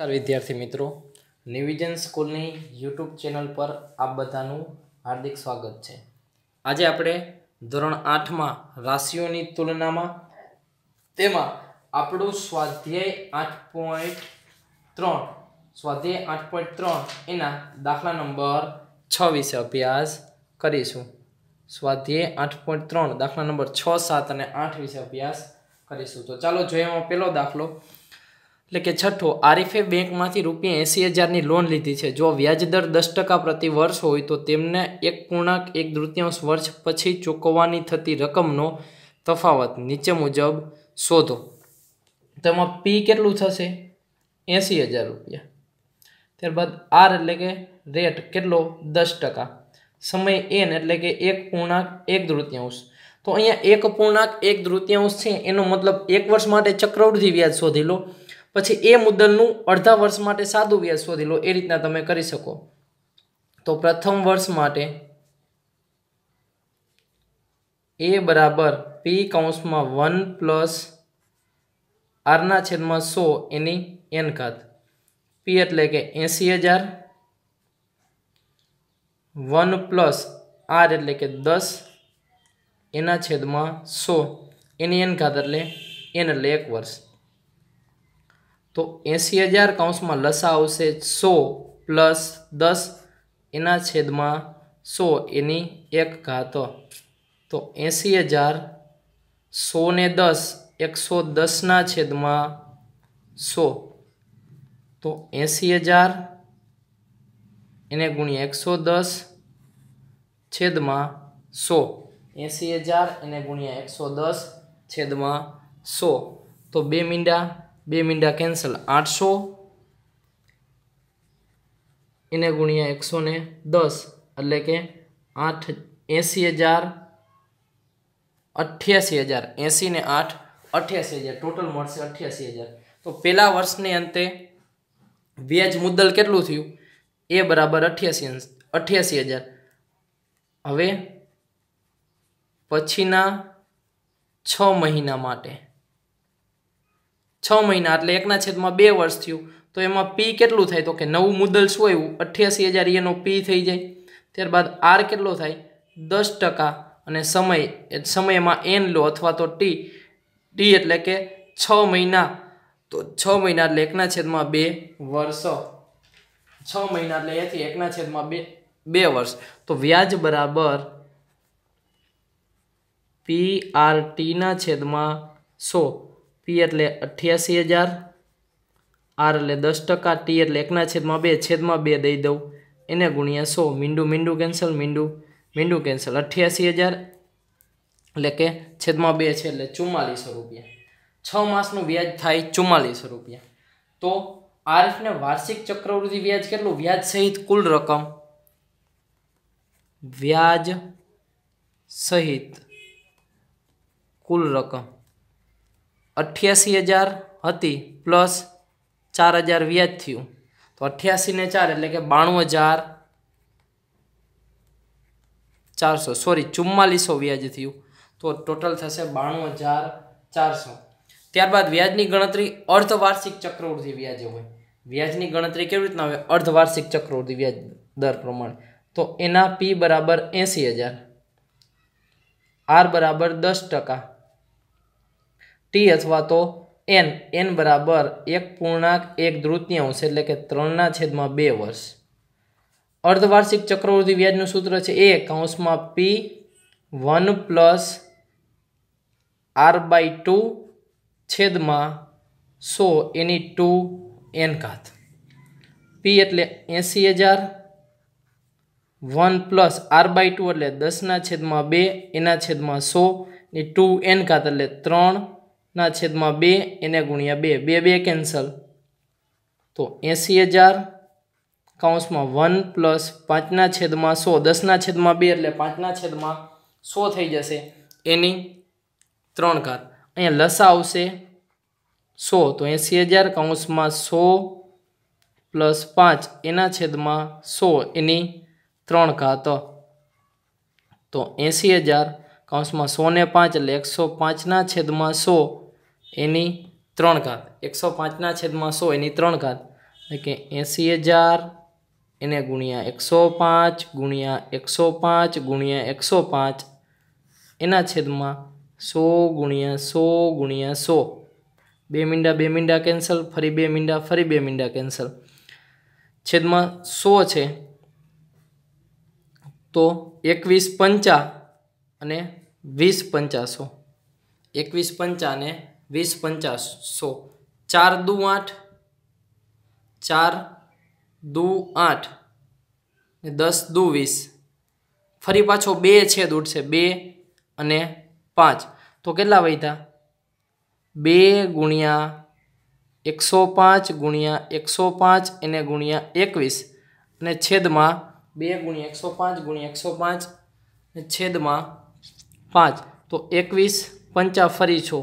નમસ્કાર વિદ્યાર્થી મિત્રો નિવિજન સ્કૂલની યુટ્યુબ ચેનલ પર આપ બધાનું હાર્દિક સ્વાગત છે આજે આપણે ધોરણ આઠમાં રાશિઓની તુલનામાં તેમાં આપણું સ્વાધ્યાય આઠ પોઈન્ટ ત્રણ સ્વાધ્યાય આઠ પોઈન્ટ ત્રણ એના દાખલા નંબર છ વિશે અભ્યાસ કરીશું સ્વાધ્યાય આઠ પોઈન્ટ ત્રણ દાખલા નંબર છ સાત અને આઠ વિશે અભ્યાસ કરીશું તો ચાલો જોઈએ એમાં પહેલો દાખલો એટલે કે છઠ્ઠો આરીફે બેંકમાંથી રૂપિયા એંસી હજારની લોન લીધી છે જો વ્યાજદર દસ ટકા પ્રતિ વર્ષ હોય તો તેમને એક પૂર્ણાંક એક તૃતીયાંશ વર્ષ પછી ચૂકવવાની થતી રકમનો તફાવત નીચે મુજબ શોધો તેમાં પી કેટલું થશે એંસી હજાર રૂપિયા ત્યારબાદ આર એટલે કે રેટ કેટલો દસ ટકા સમય એન એટલે કે એક પૂર્ણાંક એક તૃતીયાંશ તો અહીંયા એક પૂર્ણાંક એક તૃતીયાંશ છે એનો મતલબ એક વર્ષ માટે ચક્રવૃદ્ધિ વ્યાજ શોધી લો પછી એ મુદ્દલનું અડધા વર્ષ માટે સાદું વ્યાજ શોધી લો એ રીતના તમે કરી શકો તો પ્રથમ વર્ષ માટે એ બરાબર પી કૌંસમાં વન પ્લસ આરના છેદમાં સો એની એન ઘાત પી એટલે કે એંસી હજાર વન પ્લસ આર એટલે કે દસ એના છેદમાં સો એની એન ઘાત એટલે એન એટલે એક વર્ષ તો એંસી હજાર કૌંસમાં લસા આવશે સો પ્લસ દસ એના છેદમાં સો એની એક ઘાત તો એંસી હજાર સો ને દસ એકસો દસના છેદમાં સો તો એંસી હજાર એને ગુણ્યા એકસો દસ છેદમાં સો એંસી હજાર એને ગુણ્યા એકસો દસ છેદમાં સો તો બે મીંડા બે મીંડા કેન્સલ આઠસો એને ગુણ્યા એકસો ને દસ એટલે કે આઠ એંસી હજાર અઠ્યાસી હજાર એંસી ને આઠ અઠ્યાસી હજાર ટોટલ મળશે અઠ્યાસી હજાર તો પહેલાં વર્ષની અંતે વ્યાજ મુદ્દલ કેટલું થયું એ બરાબર અઠ્યાસી અઠ્યાસી હજાર હવે પછીના છ મહિના માટે છ મહિના એટલે એકના છેદમાં બે વર્ષ થયું તો એમાં પી કેટલું થાય તો કે નવું મુદ્દલ શું આવ્યું અઠ્યાસી હજાર એનો પી થઈ જાય ત્યારબાદ આર કેટલો થાય દસ ટકા અને સમય સમયમાં એન લો અથવા તો ટી ટી એટલે કે છ મહિના તો છ મહિના એટલે એકના છેદમાં બે વર્ષ છ મહિના એટલે એથી એકના છેદમાં બે બે વર્ષ તો વ્યાજ બરાબર પી આર ટીના છેદમાં સો પી એટલે અઠ્યાસી હજાર આર એટલે દસ ટકા ટી એટલે એકના છેદમાં બે છેદમાં બે દઈ દઉં એને ગુણ્યા સો મીંડું મીંડું કેન્સલ મીંડું મીંડું કેન્સલ અઠ્યાસી હજાર એટલે કે છેદમાં બે છે એટલે ચુમ્માલીસો રૂપિયા છ માસનું વ્યાજ થાય ચુમ્માલીસો રૂપિયા તો આરએફને વાર્ષિક ચક્રવૃદ્ધિ વ્યાજ કેટલું વ્યાજ સહિત કુલ રકમ વ્યાજ સહિત કુલ રકમ અઠ્યાસી હજાર હતી પ્લસ ચાર હજાર વ્યાજ થયું તો ને ચાર એટલે કે બાણું હજાર ચારસો સોરી ચુમ્માલીસો વ્યાજ થયું તો ટોટલ થશે બાણું હજાર ચારસો ત્યારબાદ વ્યાજની ગણતરી અર્ધવાર્ષિક ચક્રવૃદ્ધિ વ્યાજે હોય વ્યાજની ગણતરી કેવી રીતના હોય અર્ધવાર્ષિક ચક્રવૃદ્ધિ વ્યાજ દર પ્રમાણે તો એના પી બરાબર એંસી હજાર આર બરાબર દસ ટકા ટી અથવા તો એન એન બરાબર એક પૂર્ણાંક એક દૃતીયાંશ એટલે કે ત્રણના છેદમાં બે વર્ષ અર્ધવાર્ષિક ચક્રવૃદ્ધિ વ્યાજનું સૂત્ર છે એ કૌંસમાં P one plus R by two છેદમાં સો એની ટુ એન ઘાત પી એટલે એંસી હજાર one plus R by two એટલે દસના છેદમાં બે એના છેદમાં સો ની ટુ એન ઘાત એટલે ત્રણ ના છેદમાં બે એને ગુણ્યા બે બે બે કેન્સલ તો એંસી હજાર કાઉન્સમાં વન પ્લસ પાંચના છેદમાં સો દસના છેદમાં બે એટલે પાંચના છેદમાં સો થઈ જશે એની ત્રણ કાર અહીંયા લસા આવશે સો તો એંસી હજાર કાઉન્સમાં સો પ્લસ પાંચ એના છેદમાં સો એની ત્રણ ઘાત તો એંસી હજાર કૌંસમાં સોને પાંચ એટલે એકસો પાંચના છેદમાં સો એની ત્રણ ઘાત એકસો પાંચના છેદમાં સો એની ત્રણ ઘાત એટલે કે એંસી હજાર એને ગુણ્યા એકસો પાંચ ગુણ્યા એકસો પાંચ ગુણ્યા એકસો પાંચ એના છેદમાં સો ગુણ્યા સો ગુણ્યા સો બે મીંડા બે મીંડા કેન્સલ ફરી બે મીંડા ફરી બે મીંડા કેન્સલ છેદમાં સો છે તો એકવીસ પંચા અને વીસ પંચાસો એકવીસ પંચાને વીસ પંચાસો ચાર દુ આઠ ચાર દુ આઠ ને દસ દુ વીસ ફરી પાછો બે છેદ ઉઠશે બે અને પાંચ તો કેટલા વૈધા બે ગુણ્યા એકસો પાંચ ગુણ્યા એકસો પાંચ એને ગુણ્યા એકવીસ અને છેદમાં બે ગુણ્યા એકસો પાંચ ગુણ્યા એકસો પાંચ છેદમાં પાંચ તો એકવીસ પંચા ફરી છો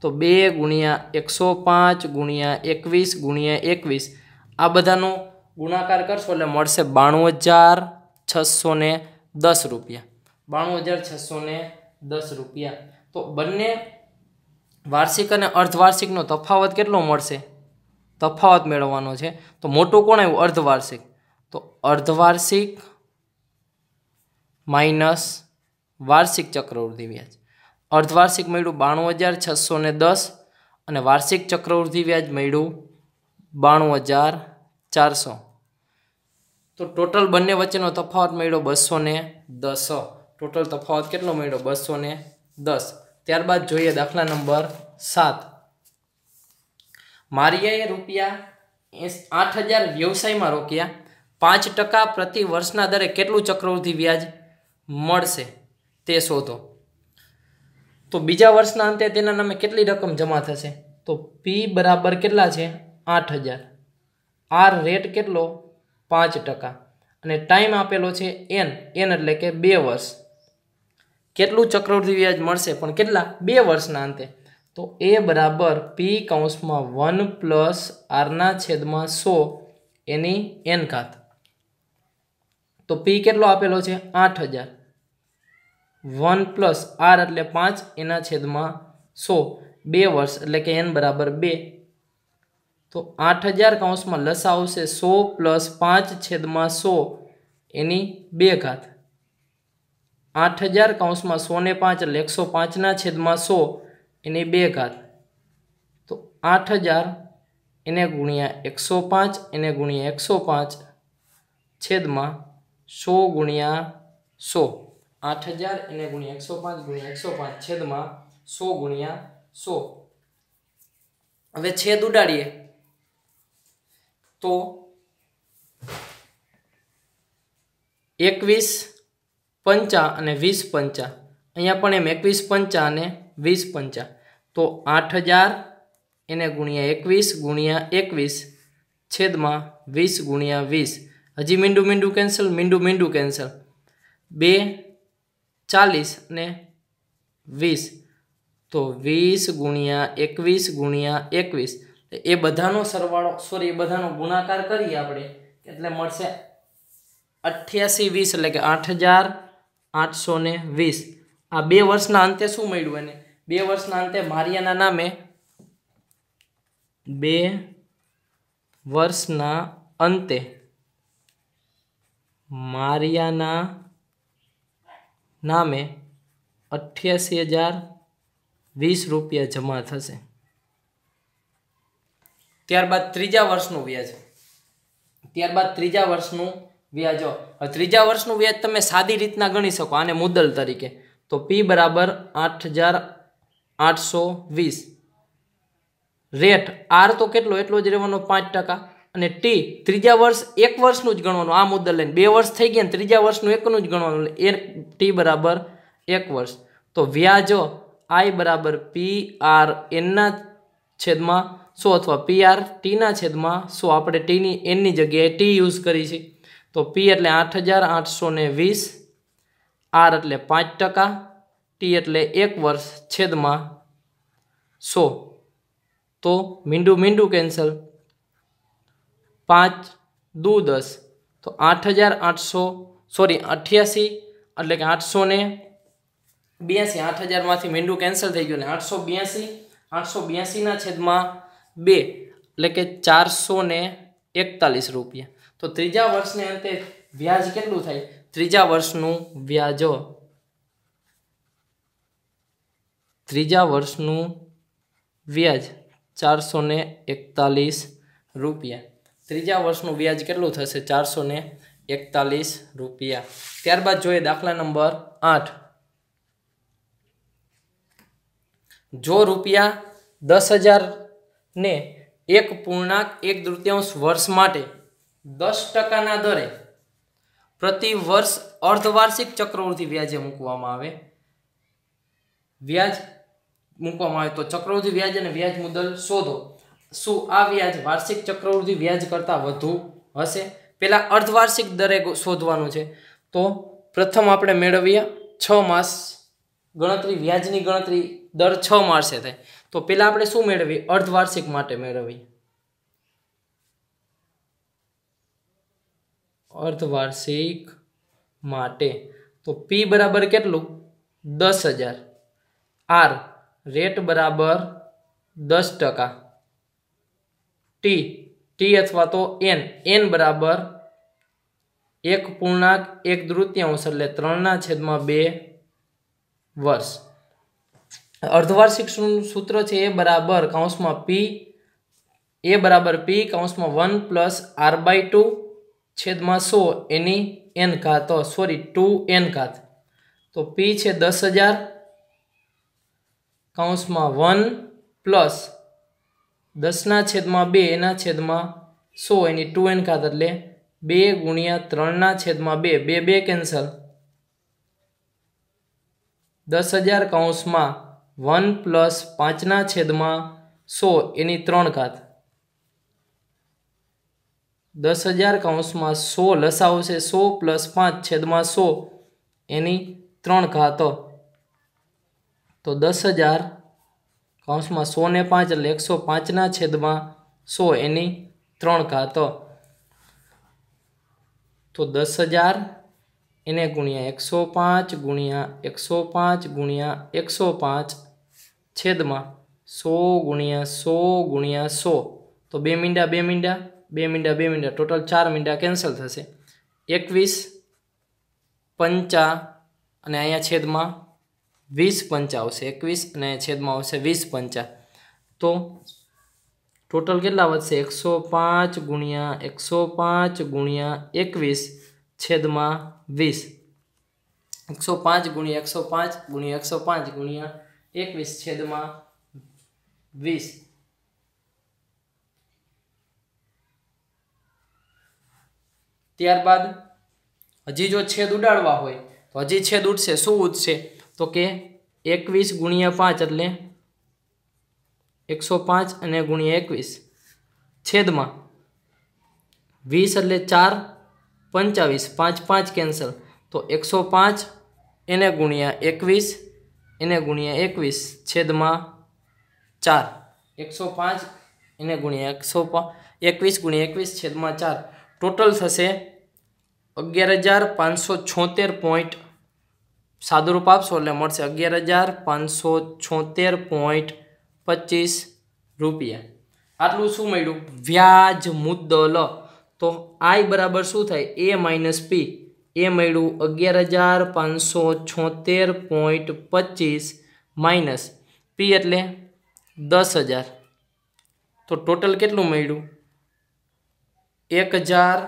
તો બે ગુણ્યા એકસો પાંચ ગુણ્યા એકવીસ ગુણ્યા એકવીસ આ બધાનો ગુણાકાર કરશો એટલે મળશે બાણું હજાર છસો ને દસ રૂપિયા બાણું હજાર છસો ને દસ રૂપિયા તો બંને વાર્ષિક અને અર્ધવાર્ષિકનો તફાવત કેટલો મળશે તફાવત મેળવવાનો છે તો મોટું કોણ આવ્યું અર્ધવાર્ષિક તો અર્ધવાર્ષિક માઇનસ વાર્ષિક ચક્રવૃદ્ધિ વ્યાજ અર્ધવાર્ષિક મળ્યું બાણું હજાર છસો ને દસ અને વાર્ષિક ચક્રવૃદ્ધિ વ્યાજ મળ્યું બાણું હજાર ચારસો તો ટોટલ બંને વચ્ચેનો તફાવત મળ્યો બસો ને દસ ટોટલ તફાવત કેટલો મળ્યો બસો ને દસ ત્યારબાદ જોઈએ દાખલા નંબર સાત મારિયાએ રૂપિયા આઠ હજાર વ્યવસાયમાં રોક્યા પાંચ ટકા પ્રતિ વર્ષના દરે કેટલું ચક્રવૃદ્ધિ વ્યાજ મળશે તે શોધો તો બીજા વર્ષના અંતે તેના નામે કેટલી રકમ જમા થશે તો પી બરાબર કેટલા છે આઠ હજાર આર રેટ કેટલો પાંચ ટકા અને ટાઈમ આપેલો છે એન એન એટલે કે બે વર્ષ કેટલું ચક્રવૃદ્ધિ વ્યાજ મળશે પણ કેટલા બે વર્ષના અંતે તો એ બરાબર પી કૌંસમાં વન પ્લસ આરના છેદમાં સો એની એન ઘાત તો પી કેટલો આપેલો છે આઠ હજાર વન પ્લસ આર એટલે પાંચ એના છેદમાં સો બે વર્ષ એટલે કે એન બરાબર બે તો આઠ હજાર કૌંસમાં લસ આવશે સો પ્લસ પાંચ છેદમાં સો એની બે ઘાત આઠ હજાર કૌંસમાં સોને પાંચ એટલે એકસો પાંચના છેદમાં સો એની બે ઘાત તો આઠ હજાર એને ગુણ્યા એકસો પાંચ એને ગુણ્યા એકસો પાંચ છેદમાં સો ગુણ્યા સો આઠ હજાર એને ગુણ્યા એકસો પાંચ ગુણ્યા એકસો પાંચ છેદમાં સો ગુણ્યા સો હવે છેદ ઉડાડીએ તો એકવીસ પંચા અને વીસ પંચા અહીંયા પણ એમ એકવીસ પંચા અને વીસ પંચા તો આઠ હજાર એને ગુણ્યા એકવીસ ગુણ્યા એકવીસ છેદમાં વીસ ગુણ્યા વીસ હજી મીંડું મીંડું કેન્સલ મીંડું મીંડું કેન્સલ બે ચાલીસ ને વીસ તો વીસ ગુણ્યા એકવીસ ગુણ્યા એકવીસ એ બધાનો સરવાળો સોરી એ બધાનો ગુણાકાર કરીએ આપણે એટલે મળશે અઠ્યાસી વીસ એટલે કે આઠ હજાર આઠસો ને વીસ આ બે વર્ષના અંતે શું મળ્યું એને બે વર્ષના અંતે મારિયાના નામે બે વર્ષના અંતે મારિયાના નામે અઠ્યાસી હજાર વીસ રૂપિયા જમા થશે ત્યારબાદ ત્રીજા વર્ષનું વ્યાજ ત્યારબાદ ત્રીજા વર્ષનું વ્યાજ ત્રીજા વર્ષનું વ્યાજ તમે સાદી રીતના ગણી શકો આને મુદ્દલ તરીકે તો પી બરાબર આઠ હજાર આઠસો વીસ રેટ આર તો કેટલો એટલો જ રહેવાનો પાંચ ટકા અને ટી ત્રીજા વર્ષ એક વર્ષનું જ ગણવાનું આ મુદ્દા લઈને બે વર્ષ થઈ ગયા ત્રીજા વર્ષનું એકનું જ ગણવાનું એ ટી બરાબર એક વર્ષ તો વ્યાજો આઈ બરાબર પી આર એનના છેદમાં સો અથવા પી આર ટીના છેદમાં સો આપણે ટીની એનની જગ્યાએ ટી યુઝ કરી છે તો પી એટલે આઠ હજાર આઠસો ને વીસ આર એટલે પાંચ ટકા ટી એટલે એક વર્ષ છેદમાં સો તો મીંડું મીંડું કેન્સલ પાંચ દુ દસ તો આઠ હજાર આઠસો સોરી અઠ્યાસી એટલે કે આઠસો ને બ્યાસી આઠ હજારમાંથી મેંડું કેન્સલ થઈ ગયું ને આઠસો બ્યાસી આઠસો બ્યાસીના છેદમાં બે એટલે કે ચારસો ને એકતાલીસ રૂપિયા તો ત્રીજા વર્ષને અંતે વ્યાજ કેટલું થાય ત્રીજા વર્ષનું વ્યાજ ત્રીજા વર્ષનું વ્યાજ ચારસો એકતાલીસ રૂપિયા ત્રીજા વર્ષનું વ્યાજ કેટલું થશે ચારસો ને એકતાલીસ રૂપિયા ત્યારબાદ જોઈએ દાખલા નંબર આઠ જો રૂપિયા દસ ને એક પૂર્ણાંક એક દૃતીયાંશ વર્ષ માટે દસ ટકાના દરે પ્રતિ વર્ષ અર્ધવાર્ષિક ચક્રવૃદ્ધિ વ્યાજે મૂકવામાં આવે વ્યાજ મૂકવામાં આવે તો ચક્રવૃદ્ધિ વ્યાજ અને વ્યાજ મુદ્દલ શોધો શું આ વ્યાજ વાર્ષિક ચક્રવૃદ્ધિ વ્યાજ કરતાં વધુ હશે પહેલાં અર્ધવાર્ષિક દરે શોધવાનું છે તો પ્રથમ આપણે મેળવીએ છ માસ ગણતરી વ્યાજની ગણતરી દર છ માસે થાય તો પહેલાં આપણે શું મેળવીએ અર્ધવાર્ષિક માટે મેળવીએ અર્ધવાર્ષિક માટે તો પી બરાબર કેટલું દસ હજાર આર રેટ બરાબર દસ ટકા ટી ટી અથવા તો એન એન બરાબર એક પૂર્ણાંક એક દૃત્યાંશ એટલે ત્રણના છેદમાં બે વર્ષ અર્ધવાર્ષિક સૂત્ર છે એ બરાબર કૌંસમાં પી એ બરાબર પી કૌંસમાં one plus R by two છેદમાં સો એની એન ઘાત સોરી ટુ એન ઘાત તો પી છે દસ હજાર કૌંસમાં વન પ્લસ દસના છેદમાં બે એના છેદમાં સો એની ટુ એન ખાત એટલે બે ગુણ્યા ત્રણના છેદમાં બે બે બે કેન્સલ દસ હજાર કૌંસમાં વન પ્લસ પાંચના છેદમાં સો એની ત્રણ ખાત દસ હજાર કૌંસમાં સો લસાવ છે સો પ્લસ પાંચ છેદમાં સો એની ત્રણ ખાતો તો દસ હજાર કૌંસમાં સોને પાંચ એટલે એકસો પાંચના છેદમાં સો એની ત્રણ ઘાત તો દસ હજાર એને ગુણ્યા એકસો પાંચ ગુણ્યા એકસો પાંચ ગુણ્યા એકસો પાંચ છેદમાં સો ગુણ્યા સો ગુણ્યા સો તો બે મીંડા બે મીંડા બે મીંડા બે મીંડા ટોટલ ચાર મીંડા કેન્સલ થશે એકવીસ પંચા અને અહીંયા છેદમાં વીસ પંચા આવશે એકવીસ અને છેદમાં આવશે વીસ પંચા તો ટોટલ કેટલા વધશે એકસો પાંચ ગુણ્યા એકસો પાંચ ગુણ્યા એકવીસ છેદમાં વીસ એકસો પાંચ ગુણ્યા એકસો પાંચ ગુણ્યા એકસો પાંચ ગુણ્યા એકવીસ છેદમાં વીસ ત્યારબાદ હજી જો છેદ ઉડાડવા હોય તો હજી છેદ ઉઠશે શું ઉઠશે તો કે એકવીસ ગુણ્યા પાંચ એટલે એકસો પાંચ અને ગુણ્યા એકવીસ છેદમાં વીસ એટલે ચાર પંચાવીસ પાંચ પાંચ કેન્સલ તો એકસો પાંચ એને ગુણ્યા એકવીસ એને ગુણ્યા એકવીસ છેદમાં ચાર એકસો પાંચ એને ગુણ્યા એકસો એકવીસ ગુણ્યા એકવીસ છેદમાં ચાર ટોટલ થશે અગિયાર હજાર પાંચસો છોતેર પોઈન્ટ સાદુરૂપ આપશો એટલે મળશે અગિયાર હજાર પાંચસો છોતેર પોઈન્ટ પચીસ રૂપિયા આટલું શું મળ્યું વ્યાજ મુદ્દલ તો આઈ બરાબર શું થાય એ માઇનસ પી એ મળ્યું અગિયાર હજાર પાંચસો છોતેર પોઈન્ટ પચીસ માઇનસ પી એટલે દસ હજાર તો ટોટલ કેટલું મળ્યું એક હજાર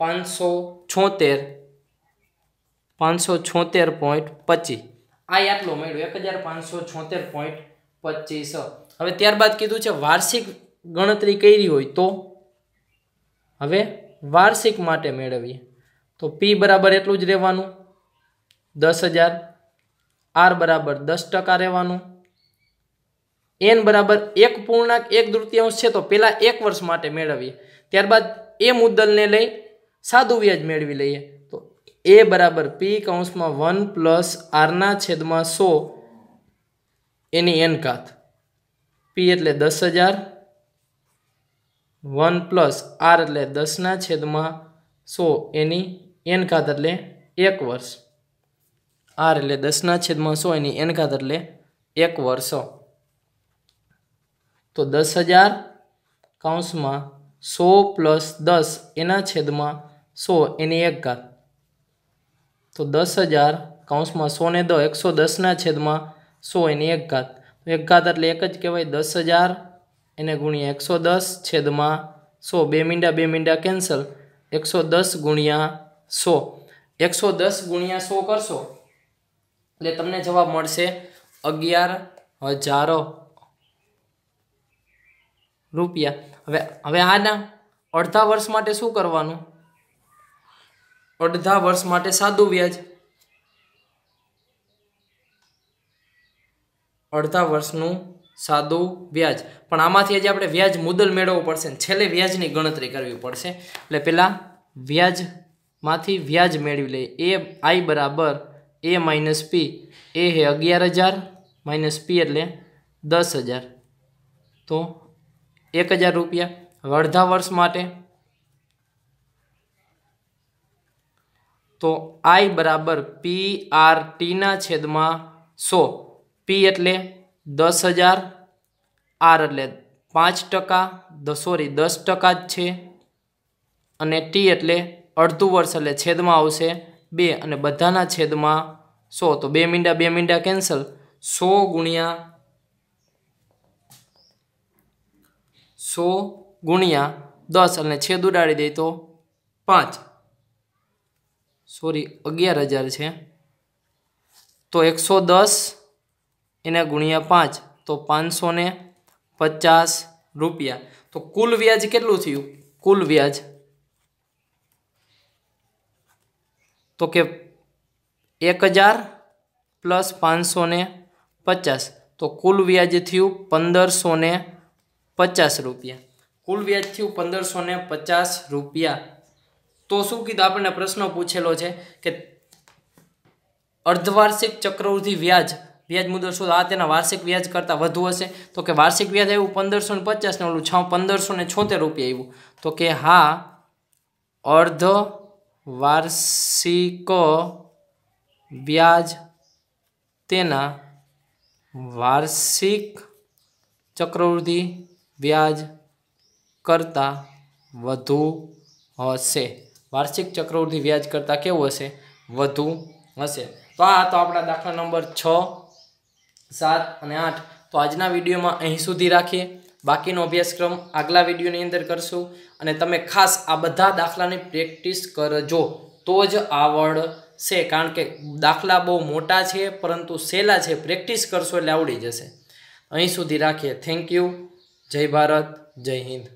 પાંચસો છોતેર પાંચસો છોતેર પોઈન્ટ પચીસ આ આટલો મળ્યો એક હજાર પાંચસો છોતેર પોઈન્ટ પચીસ હવે ત્યારબાદ કીધું છે વાર્ષિક ગણતરી કરી હોય તો હવે વાર્ષિક માટે મેળવીએ તો પી બરાબર એટલું જ રહેવાનું દસ હજાર આર બરાબર દસ ટકા રહેવાનું એન બરાબર એક પૂર્ણાંક એક તૃતીયાંશ છે તો પહેલાં એક વર્ષ માટે મેળવીએ ત્યારબાદ એ મુદ્દલને લઈ સાદું વ્યાજ મેળવી લઈએ એ બરાબર પી કૌંસમાં વન પ્લસ આરના છેદમાં સો એની એનકાત પી એટલે દસ હજાર વન પ્લસ આર એટલે દસના છેદમાં સો એની એન કાત એટલે એક વર્ષ આર એટલે દસના છેદમાં સો એની એન કાત એટલે એક વર્ષ તો દસ હજાર કૌંસમાં સો પ્લસ દસ એના છેદમાં સો એની એક ઘાત તો દસ હજાર કૌંસમાં સોને દો એકસો દસના છેદમાં સો એની એક ઘાત એક ઘાત એટલે એક જ કહેવાય દસ હજાર એને ગુણ્યા એકસો દસ છેદમાં સો બે મીંડા બે મીંડા કેન્સલ એકસો દસ ગુણ્યા સો એકસો દસ ગુણ્યા સો કરશો એટલે તમને જવાબ મળશે અગિયાર હજારો રૂપિયા હવે હવે આના અડધા વર્ષ માટે શું કરવાનું અડધા વર્ષ માટે સાદું વ્યાજ અડધા વર્ષનું સાદું વ્યાજ પણ આમાંથી આજે આપણે વ્યાજ મુદલ મેળવવું પડશે છેલ્લે વ્યાજની ગણતરી કરવી પડશે એટલે પહેલાં વ્યાજમાંથી વ્યાજ મેળવી લઈએ એ આઈ બરાબર એ માઇનસ પી એ હે અગિયાર હજાર માઇનસ પી એટલે દસ હજાર તો એક હજાર રૂપિયા અડધા વર્ષ માટે તો આઈ બરાબર પી આર ટીના છેદમાં સો પી એટલે દસ હજાર આર એટલે પાંચ ટકા સોરી દસ ટકા જ છે અને ટી એટલે અડધું વર્ષ એટલે છેદમાં આવશે બે અને બધાના છેદમાં સો તો બે મીંડા બે મીંડા કેન્સલ સો ગુણ્યા સો ગુણ્યા દસ અને છેદ ઉડાડી દે તો પાંચ સોરી અગિયાર હજાર છે તો એકસો દસ એના ગુણ્યા પાંચ તો પાંચસો ને પચાસ રૂપિયા તો કુલ વ્યાજ કેટલું થયું કુલ વ્યાજ તો કે એક હજાર પ્લસ પાંચસો ને પચાસ તો કુલ વ્યાજ થયું પંદરસો ને પચાસ રૂપિયા કુલ વ્યાજ થયું પંદરસો ને પચાસ રૂપિયા તો શું કીધું આપણને પ્રશ્ન પૂછેલો છે કે અર્ધવાર્ષિક ચક્રવૃદ્ધિ વ્યાજ વ્યાજ મુદ્દો શું આ તેના વાર્ષિક વ્યાજ કરતાં વધુ હશે તો કે વાર્ષિક વ્યાજ આવ્યું પંદરસો ને પચાસ ને ઓલું છ પંદરસો ને છોતેર રૂપિયા આવ્યું તો કે હા અર્ધ વાર્ષિક વ્યાજ તેના વાર્ષિક ચક્રવૃદ્ધિ વ્યાજ કરતાં વધુ હશે વાર્ષિક ચક્રવૃદ્ધિ વ્યાજ કરતાં કેવું હશે વધુ હશે તો આ તો આપણા દાખલા નંબર છ સાત અને આઠ તો આજના વિડીયોમાં અહીં સુધી રાખીએ બાકીનો અભ્યાસક્રમ આગલા વિડીયોની અંદર કરશું અને તમે ખાસ આ બધા દાખલાની પ્રેક્ટિસ કરજો તો જ આવડશે કારણ કે દાખલા બહુ મોટા છે પરંતુ સહેલા છે પ્રેક્ટિસ કરશો એટલે આવડી જશે અહીં સુધી રાખીએ થેન્ક યુ જય ભારત જય હિન્દ